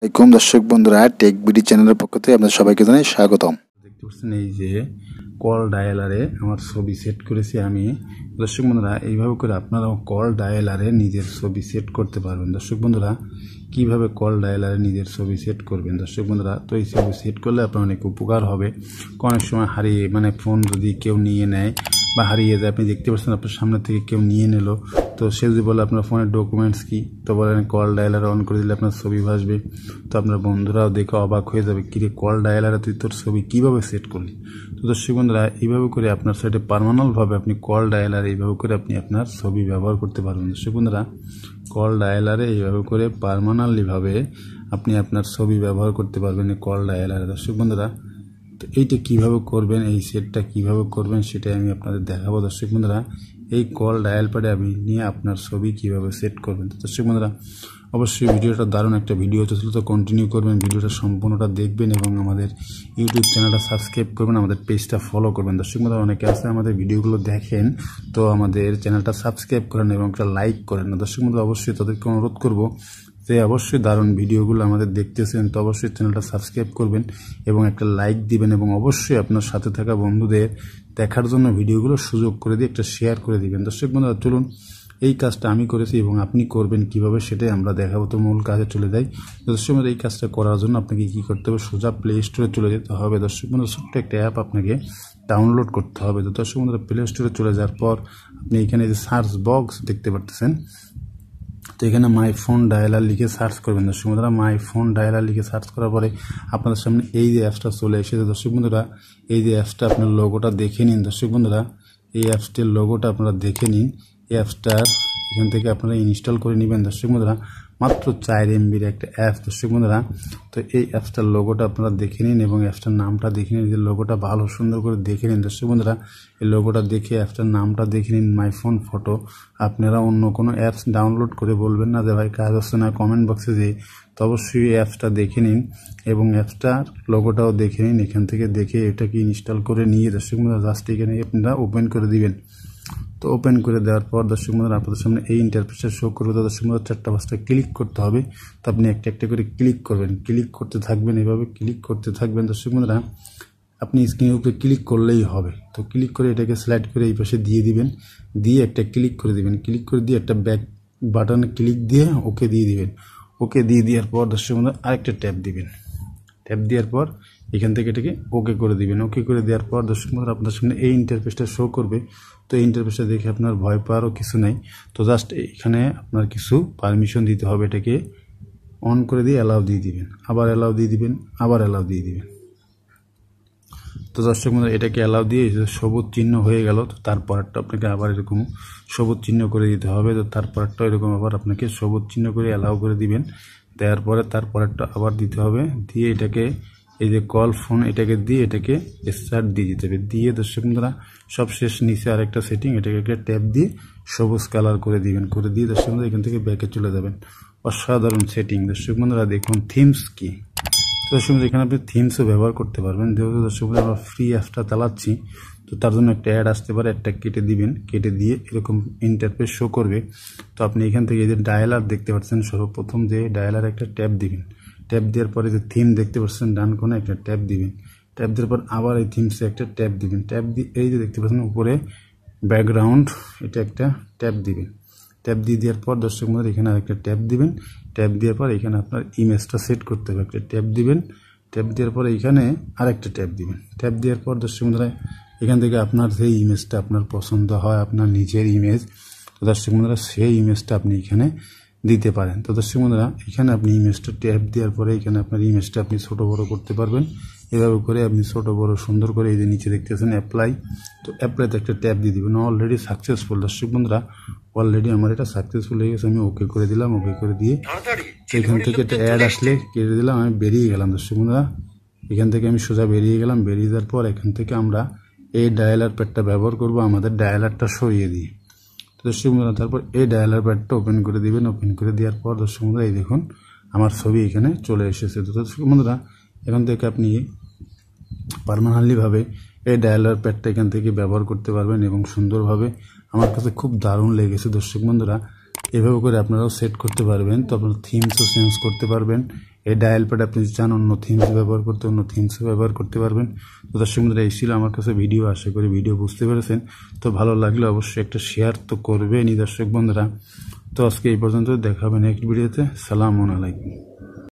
আসসালামাইকুম দর্শক বন্ধুরা টেক বিডি চ্যানেলের পক্ষ থেকে আপনাদের সবাইকে জানাই স্বাগতম দেখতে পাচ্ছেন এই যে কল ডায়ালারে আমার ছবি সেট করেছি আমি দর্শক বন্ধুরা এইভাবে করে আপনারাও কল ডায়ালারে নিজের ছবি সেট করতে পারবেন দর্শক বন্ধুরা কিভাবে কল ডায়ালারে নিজের ছবি সেট করবেন দর্শক বন্ধুরা তো এই ছবি সেট করলে আপনার অনেক উপকার হবে অনেক সময় হারিয়ে মানে ফোন যদি কেউ নিয়ে নেয় বা হারিয়ে যায় আপনি দেখতে পাচ্ছেন আপনার সামনে থেকে কেউ নিয়ে নিল তো সে যদি বলে আপনার ফোনের ডকুমেন্টস কী তো বলেন কল ডায়ালার অন করে দিলে আপনার ছবি ভাসবে তো আপনার বন্ধুরাও দেখে অবাক হয়ে যাবে কিরে কল ডায়ালারে তুই তোর ছবি কীভাবে সেট করলি তো দর্শক বন্ধুরা এইভাবে করে আপনার সাইটে পারমানেন্টভাবে আপনি কল ডায়ালার এইভাবে করে আপনি আপনার ছবি ব্যবহার করতে পারবেন দর্শক বন্ধুরা কল ডায়ালারে এইভাবে করে পারমানেন্টলিভাবে আপনি আপনার ছবি ব্যবহার করতে পারবেন কল ডায়ালারে দর্শক বন্ধুরা তো এইটা কিভাবে করবেন এই সেটটা কিভাবে করবেন সেটাই আমি আপনাদের দেখাবো দর্শক বন্ধুরা এই কল ডায়াল প্যাডে আমি নিয়ে আপনার ছবি কিভাবে সেট করবেন তো দর্শক বন্ধুরা অবশ্যই ভিডিওটা দারুণ একটা ভিডিও হচ্ছে তো কন্টিনিউ করবেন ভিডিওটা সম্পূর্ণটা দেখবেন এবং আমাদের ইউটিউব চ্যানেলটা সাবস্ক্রাইব করবেন আমাদের পেজটা ফলো করবেন দর্শক বন্ধুরা অনেকে আসলে আমাদের ভিডিওগুলো দেখেন তো আমাদের চ্যানেলটা সাবস্ক্রাইব করেন এবং একটা লাইক করেন দর্শক বন্ধুরা অবশ্যই তাদেরকে অনুরোধ করব তাই অবশ্যই দারুণ ভিডিওগুলো আমাদের দেখতেছেন তো অবশ্যই চ্যানেলটা সাবস্ক্রাইব করবেন এবং একটা লাইক দিবেন এবং অবশ্যই আপনার সাথে থাকা বন্ধুদের দেখার জন্য ভিডিওগুলো সুযোগ করে দিয়ে একটা শেয়ার করে দিবেন দর্শক বন্ধুরা চলুন এই কাজটা আমি করেছি এবং আপনি করবেন কিভাবে সেটাই আমরা দেখাবো তো মূল কাজে চলে যাই দর্শক বন্ধু এই কাজটা করার জন্য আপনাকে কি করতে হবে সোজা প্লে স্টোরে চলে যেতে হবে দর্শক বন্ধু ছোট্ট একটা অ্যাপ আপনাকে ডাউনলোড করতে হবে তো দর্শক বন্ধুরা প্লে স্টোরে চলে যাওয়ার পর আপনি এখানে যে সার্চ বক্স দেখতে পারতেছেন তো এখানে মাই ফোন ডায়ালার লিখে সার্চ করবেন দর্শক বন্ধুরা মাই ফোন ডায়ালার লিখে সার্চ করার পরে আপনাদের সামনে এই যে অ্যাপসটা চলে এসেছে দর্শক বন্ধুরা এই যে অ্যাপসটা আপনার লোগোটা দেখে নিন দর্শক বন্ধুরা এই অ্যাপসটির লোগোটা আপনারা দেখে নিন এই অ্যাপসটার এখান থেকে আপনারা ইনস্টল করে নেবেন দর্শক বন্ধুরা মাত্র চার এমবির একটা অ্যাপ দর্শক বন্ধুরা তো এই অ্যাপসটার লোগোটা আপনারা দেখে নিন এবং অ্যাপসটার নামটা দেখে নিন যে লোগোটা ভালো সুন্দর করে দেখে নিন দর্শক বন্ধুরা এই লোগোটা দেখে অ্যাপসটার নামটা দেখে নিন মাই ফোন ফটো আপনারা অন্য কোনো অ্যাপস ডাউনলোড করে বলবেন না যে ভাই কাজ হচ্ছে না কমেন্ট বক্সে যে তো অবশ্যই অ্যাপসটা দেখে নিন এবং অ্যাপসটার লোগোটাও দেখে নিন এখান থেকে দেখে এটাকে ইনস্টল করে নিয়ে দর্শক বন্ধুরা জাস্ট এখানে আপনারা ওপেন করে দিবেন তো ওপেন করে দেওয়ার পর দর্শক বন্ধুরা আপনাদের সামনে এই ইন্টারফেসটা শো করবে তো দর্শক বন্ধুরা চারটা পাঁচটা ক্লিক করতে হবে তো আপনি একটা একটা করে ক্লিক করবেন ক্লিক করতে থাকবেন এভাবে ক্লিক করতে থাকবেন দর্শক বন্ধুরা আপনি স্ক্রিনের উপরে ক্লিক করলেই হবে তো ক্লিক করে এটাকে স্লাইড করে এই পাশে দিয়ে দিবেন দিয়ে একটা ক্লিক করে দিবেন ক্লিক করে দিয়ে একটা ব্যাক বাটনে ক্লিক দিয়ে ওকে দিয়ে দিবেন ওকে দিয়ে দেওয়ার পর দর্শক বন্ধুরা আরেকটা ট্যাপ দিবেন ট্যাপ দেওয়ার পর এখান থেকে এটাকে ওকে করে দিবেন ওকে করে দেওয়ার পর দর্শক বন্ধুরা আপনার সামনে এই ইন্টারফেসটা শো করবে তো এই ইন্টারফেসটা দেখে আপনার ভয় পাওয়ারও কিছু নেই তো জাস্ট এখানে আপনার কিছু পারমিশন দিতে হবে এটাকে অন করে দিয়ে অ্যালাউ দিয়ে দিবেন আবার অ্যালাউ দিয়ে দিবেন আবার অ্যালাউ দিয়ে দিবেন তো দর্শক বন্ধুরা এটাকে অ্যালাউ দিয়ে সবুজ চিহ্ন হয়ে গেল তো তারপরেরটা আপনাকে আবার এরকম সবুজ চিহ্ন করে দিতে হবে তো তারপরেরটা এরকম আবার আপনাকে সবুজ চিহ্ন করে অ্যালাউ করে দিবেন দেওয়ার পরে তার একটা আবার দিতে হবে দিয়ে এটাকে এই যে কল ফোন এটাকে দিয়ে এটাকে স্টার্ট দিয়ে দিতে হবে দিয়ে দর্শক বন্ধুরা সব শেষ নিচে আরেকটা সেটিং এটাকে একটা ট্যাপ দিয়ে সবুজ কালার করে দিবেন করে দিয়ে দর্শক বন্ধুরা এখান থেকে ব্যাকে চলে যাবেন অসাধারণ সেটিং দর্শক বন্ধুরা দেখুন থিমস কি দর্শক বন্ধু এখানে আপনি থিমসও ব্যবহার করতে পারবেন যেহেতু দর্শক বন্ধু আমরা ফ্রি অ্যাপটা চালাচ্ছি তো তার জন্য একটা অ্যাড আসতে পারে একটা কেটে দিবেন কেটে দিয়ে এরকম ইন্টারফেস শো করবে তো আপনি এখান থেকে এই যে ডায়ালার দেখতে পাচ্ছেন সর্বপ্রথম যে ডায়ালার একটা ট্যাব দিবেন ট্যাব দেওয়ার পরে যে থিম দেখতে পাচ্ছেন ডান কোনো একটা ট্যাব দিবেন ট্যাব দেওয়ার পর আবার এই থিমসে একটা ট্যাব দিবেন ট্যাব দিয়ে এই যে দেখতে পাচ্ছেন উপরে ব্যাকগ্রাউন্ড এটা একটা ট্যাব দিবেন ট্যাব দিয়ে দেওয়ার পর দর্শক মধ্যে এখানে আরেকটা ট্যাব দিবেন ট্যাব দেওয়ার পর এখানে আপনার ইমেজটা সেট করতে হবে একটা ট্যাব দিবেন ট্যাব দেওয়ার পর এইখানে আরেকটা ট্যাব দিবেন ট্যাব দেওয়ার পর দর্শক মধ্যে এখান থেকে আপনার সেই ইমেজটা আপনার পছন্দ হয় আপনার নিজের ইমেজ তো দর্শক বন্ধুরা সেই ইমেজটা আপনি এখানে দিতে পারেন তো দর্শক বন্ধুরা এখানে আপনি ইমেজটা ট্যাপ দেওয়ার পরে এখানে আপনার ইমেজটা আপনি ছোটো বড় করতে পারবেন এভাবে করে আপনি ছোটো বড় সুন্দর করে এই যে নিচে দেখতেছেন অ্যাপ্লাই তো অ্যাপ্লাইতে একটা ট্যাপ দিয়ে দেবেন অলরেডি সাকসেসফুল দর্শক বন্ধুরা অলরেডি আমার এটা সাকসেসফুল হয়ে গেছে আমি ওকে করে দিলাম ওকে করে দিয়ে এখান থেকে একটা অ্যাড আসলে কেটে দিলাম আমি বেরিয়ে গেলাম দর্শক বন্ধুরা এখান থেকে আমি সোজা বেরিয়ে গেলাম বেরিয়ে যাওয়ার পর এখান থেকে আমরা এই ডায়ালার প্যাডটা ব্যবহার করব আমাদের ডায়ালারটা সরিয়ে দিয়ে তো দর্শক বন্ধুরা তারপর এই ডায়ালার প্যাডটা ওপেন করে দিবেন ওপেন করে দেওয়ার পর দর্শক বন্ধুরা এই দেখুন আমার ছবি এখানে চলে এসেছে তো দর্শক বন্ধুরা এখান থেকে আপনি পারমানেন্টলিভাবে এই ডায়ালার প্যাডটা এখান থেকে ব্যবহার করতে পারবেন এবং সুন্দরভাবে আমার কাছে খুব দারুণ লেগেছে দর্শক বন্ধুরা এভাবে করে আপনারাও সেট করতে পারবেন তো আপনারা থিমসও চেঞ্জ করতে পারবেন এই ডায়াল প্যাড আপনি চান অন্য থিমস ব্যবহার করতে অন্য থিমস ব্যবহার করতে পারবেন তো দর্শক বন্ধুরা এই ছিল আমার কাছে ভিডিও আশা করি ভিডিও বুঝতে পেরেছেন তো ভালো লাগলে অবশ্যই একটা শেয়ার তো করবেনই দর্শক বন্ধুরা তো আজকে এই পর্যন্ত দেখাবেন এক ভিডিওতে সালাম আলাইকুম